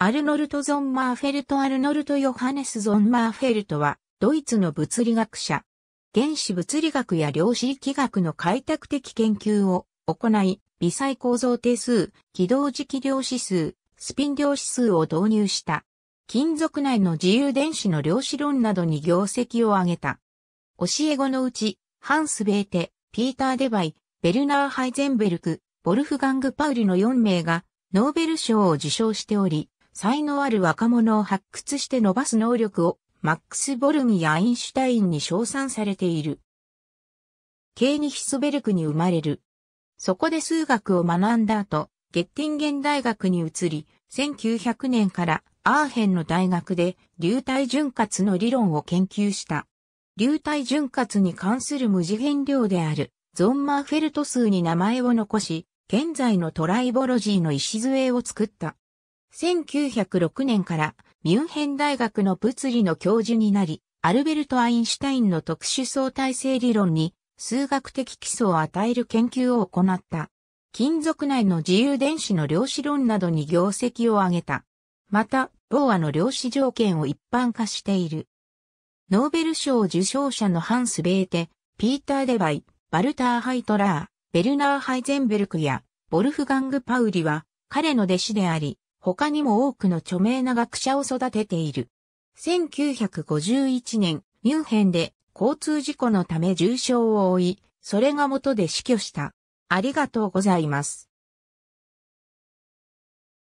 アルノルト・ゾンマーフェルト・アルノルト・ヨハネス・ゾンマーフェルトは、ドイツの物理学者。原子物理学や量子力学の開拓的研究を行い、微細構造定数、軌道磁量子数、スピン量子数を導入した。金属内の自由電子の量子論などに業績を挙げた。教え子のうち、ハンス・ベーテ、ピーター・デバイ、ベルナー・ハイゼンベルク、ボルフガング・パウリの4名が、ノーベル賞を受賞しており、才能ある若者を発掘して伸ばす能力をマックス・ボルムやアインシュタインに称賛されている。ケーニヒスベルクに生まれる。そこで数学を学んだ後、ゲッティンゲン大学に移り、1900年からアーヘンの大学で流体潤滑の理論を研究した。流体潤滑に関する無次元量であるゾンマーフェルト数に名前を残し、現在のトライボロジーの礎を作った。1906年からミュンヘン大学の物理の教授になり、アルベルト・アインシュタインの特殊相対性理論に数学的基礎を与える研究を行った。金属内の自由電子の量子論などに業績を上げた。また、ボーアの量子条件を一般化している。ノーベル賞受賞者のハンス・ベーテ、ピーター・デバイ、バルター・ハイトラー、ベルナー・ハイゼンベルクや、ボルフガング・パウリは、彼の弟子であり、他にも多くの著名な学者を育てている。1951年、ミュンヘンで交通事故のため重傷を負い、それが元で死去した。ありがとうございます。